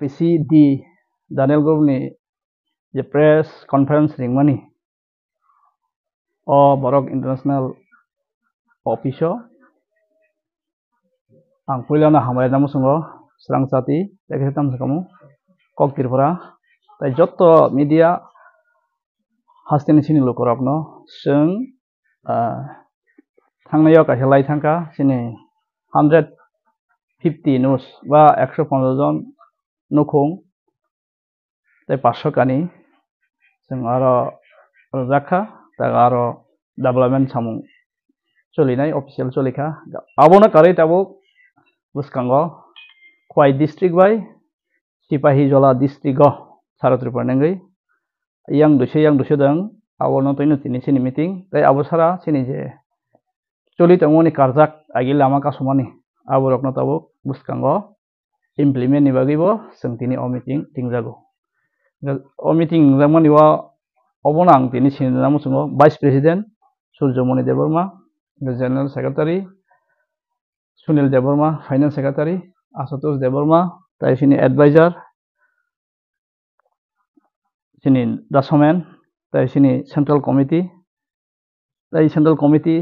PCD Daniel Group ni je press conference ring mani o Borok International Office ang pulya na hamay na musungo sarang sati lekhe tam sakamu kok tirpura তাই যত media হাসতে নিছিনি লোক রকন song থাকনাইও কাছে লাই থাকা সিনি hundred fifty news বা একশো পনেরো জন নখং তাই পাঁচশো কানি আরো রাখা তাই আরো ডেভেলপমেন্ট সামুং চলিনাই অফিসিয়াল চলিখা আবনা কারে তাবো বুসকাঙ্গ খাই ডিস্ট্রিক্ট বাই সিপাহী জলা ডিস্ট্রিক্ট সারা ত্রিপুরা নেই ইয়াং দুশো ইয়াং দুশো দং আবনো তৈন চিনি চিনি মিটিং তাই আবো সারা চিনি যে চলি তেমনি কারজাক আগে লামা কাসমানি আবো রকনা তাবো বুসকাঙ্গ implement ni bagi bo sengtini omiting tingjago omiting jamani wa অবনাং তিনি সিনাম সঙ্গে vice president Suryamani Debbarma general secretary Sunil Debbarma finance secretary Ashutosh Debbarma তাই সিনি অ্যাডভাইজার সিনি দাসমেন তাই সিনি সেন্ট্রাল কমিটি তাই সেন্ট্রাল কমিটি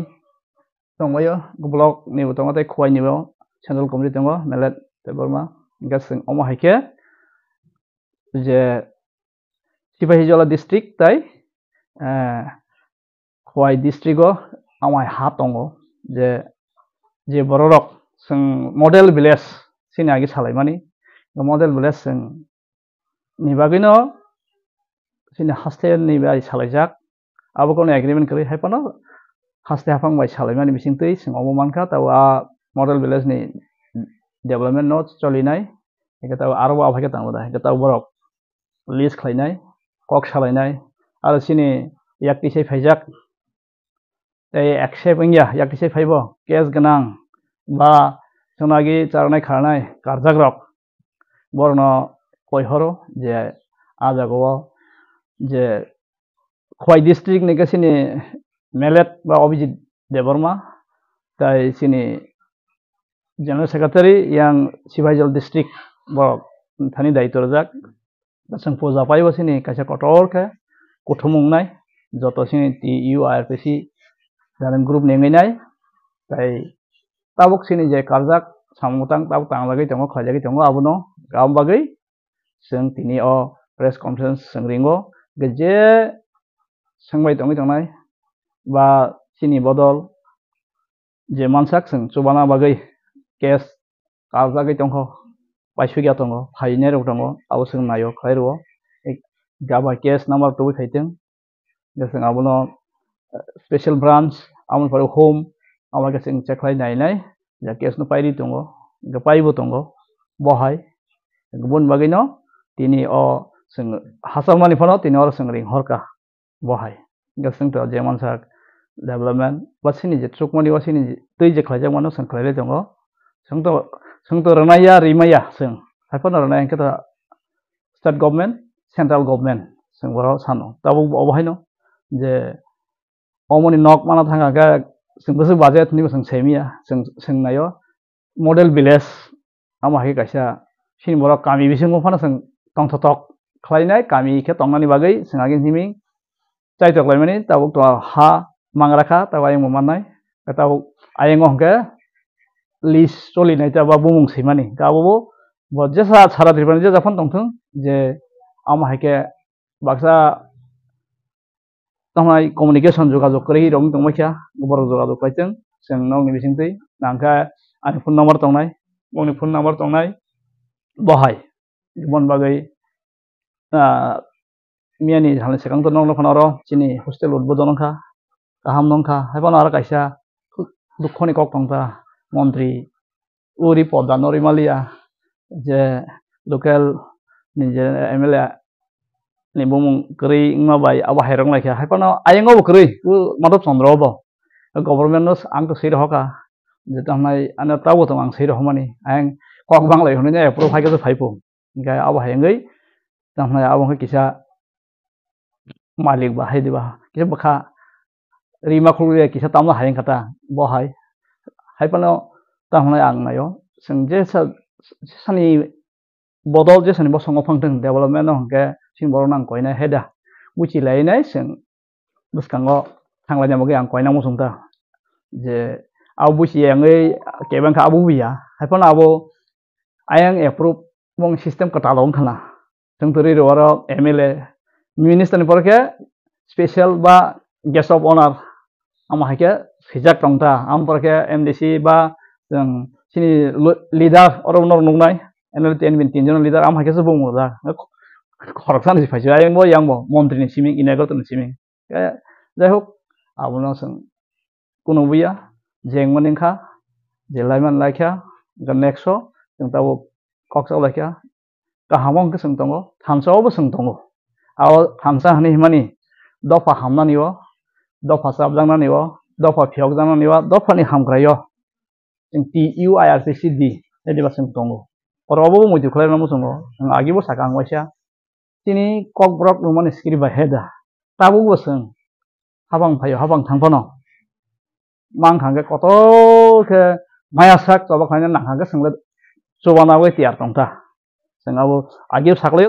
দঙ্গয় ব্লক নিব দঙ্গ তাই খুয়াই নিব সেন্ট্রাল কমিটি দঙ্গ মেলেট দেববর্মা গাছেন অমাহিকে যে সিপাহীজলা ডিস্ট্রিক্ট তাই খোয়াই ডিস্ট্রিক্টও আমার হাত অঙ্গ যে যে বড়রক जों मडेल भिलेज सिनि आगे सालायमानि मडेल भिलेज जों नि बागैनो सिनि हास्थायनि बाय सालायजाक आबोखौनो एग्रिमेन्ट खालाय हायफानो हास्थाय हाफांबाय सालायमानि बिसिंतै सिङावबो मानखा ताव आ मडेल भिलेजनि ডেভেলপমেন্ট ꯅꯣꯠ চলি নাই এটা আরও वाव हेका ताव दा हेका ताव बरक लिस खलायनाय कक सालायनाय आरो सिनि याकटिसे फैजाक এই একশে পিঙ্গিয়া একটিসে ফাইব কেস গনাং বা সোনাগি চারণায় খারণায় কার্যাগ্রক বর্ণ কৈহর যে আজাগ যে খোয়াই ডিস্ট্রিক্ট নিকে সিনি মেলেট বা অভিজিৎ দেবর্মা তাই সেক্রেটারি ᱥᱮᱠᱨᱮᱴᱟᱨᱤ ᱭᱟᱝ ডিস্ট্রিক্ট ᱰᱤᱥᱴ্রিক্ট ᱵᱚ ᱛᱷᱟᱱᱤ ᱫᱟᱭᱤᱛᱚ ᱨᱟᱡᱟᱠ ᱵᱟᱥᱟᱝ ᱯᱚᱡᱟ ᱯᱟᱭᱵᱟᱥᱤᱱᱤ কাছে কটরকে ᱠᱟ ᱠᱚᱴᱷᱚᱢᱩᱝᱱᱟᱭ ᱡᱚᱛᱚ ᱥᱤᱱᱤ ᱛᱤ ইউ সি জানেন গ্রুপ নেঙ্গিনাই তাই তাবক সিনি যে কারজাক সামতাং তাব তাং লাগে তঙ্গ খজাগি তঙ্গ আবনো গাম বাগৈ সং তিনি অ প্রেস কনফারেন্স সংরিঙ্গ গজে সংবাই তঙ্গি তঙ্গনাই বা সিনি বদল যে মানসাক সং চুবানা বাগৈ केस काजागै दङ बायसुगिया दङ फाइनेरव दङ आव जों नायो खैरव गाबा केस नाम्बार दुइ खैदों जों आबनो स्पेशल ब्रान्च आमन पर होम আমার কাছে চেক খাই নাই নাই যা কেস ন পাইরি দङ পাইব দङ বহাই গুবুন বাগিন তিনি অ जों हासारमानि फनाव तिनि अर जों रिं हरका बहाय जों जेमान साक डेभेलपमेन्ट बा सिनि जे ट्रुकमानि बा सिनि दै जे खालायजामानो जों खालायलाय दङ sangto sangto ranaya rimaya sing haipon ranaya kita state government central government sing waro sano tabu obai no je omoni nok mana thanga ga sing besu budget ni sing semia sing sing nayo model village ama hi kaisa sin boro kami bising ko phana sing tong thotok khlainai kami khe tongnani bagai sing agin himi chai toklai mani tabu to ha mangraka tabai mo manai tabu ayeng hongke लिस सोलिनाय जाबा बुमुं सैमानि गाबाबो जेसा साराद्रिबानो जे जाफान दंथों जे आम हाइके बाक्सा তোমায় communication যোগাযোগ করে রং তোমাইখা বড় যোগাযোগ পাইছেন जों नंनि बिथिंजों नांगा आंनि फन नाम्बार दंनाय आंनि फन नाम्बार दंनाय बहाय बन बागै মিয়ানি ঝালে সেখান তো নগ্ন খনর চিনি হোস্টেল উদ্বোধন খা কাহাম নংখা হেবন আর কাইসা দুঃখনি কক টংতা মন্ত্রী উরি প্রধান নরিমালিয়া যে লোকেল নিজে এমএলএ নিবুম করি বাই আবার হাইরং লাইখা হাইপান আইঙ্গব করি মাধব চন্দ্র হব গভর্নমেন্ট আং তো সেই রহকা যেটা হাই আনে তাও তো আং সেই রহমানি আং কক বাংলাই হনে যে এপ্রুভ হাইকে তো ফাইপো ইনকাই আবার হাইঙ্গই তাহলে আবার কিসা মালিক বা হাই দিবা কিসা বাখা রিমা খুলিয়া কিসা তামলা হাইং খাতা বহাই Hai haipano tahunai angnayo sing je ni bodol je sani bosongo pangteng development ke sing borona koina heda uchi lainai sing buskango thanglanya mogi ang koina musungta je au busi yangai kebang ka abu biya haipano abo ayang approve mong sistem katalong kana, teng turi ro mla minister ni porke special ba Gesop onar amma hake खैजाक दंथा आमफोरखे एमडिसि बा जों सिनि lidar अरनर और एनल नुक M L T आम बी बुङो दा खरखसान सिफायसो आयं बो यांबो मन्त्रिनि सिमिं मंत्री सिमिं जाय हक जैक अब कुनु बुया जेंमनिंखा जेलाइमान लाखिया नेक्स्ट जों नेक्सो कक्साव लाखिया गाहामावंखो जों दङ थानसावबो जों दङ आव थानसा हानि दफा हामनानै दफा sabja dofa piok zama miwa dofa ni hamkrayo ti u i r c c d di basen tongo orobo mu dikler namu songo ang agi bo sakang sha tini kok brok ni skiri ba heda tabu bosen habang payo habang tangpono mang kangge koto ke maya sak coba kanya nang kangge senglet coba nawe tiar tongta sengabo agi sakle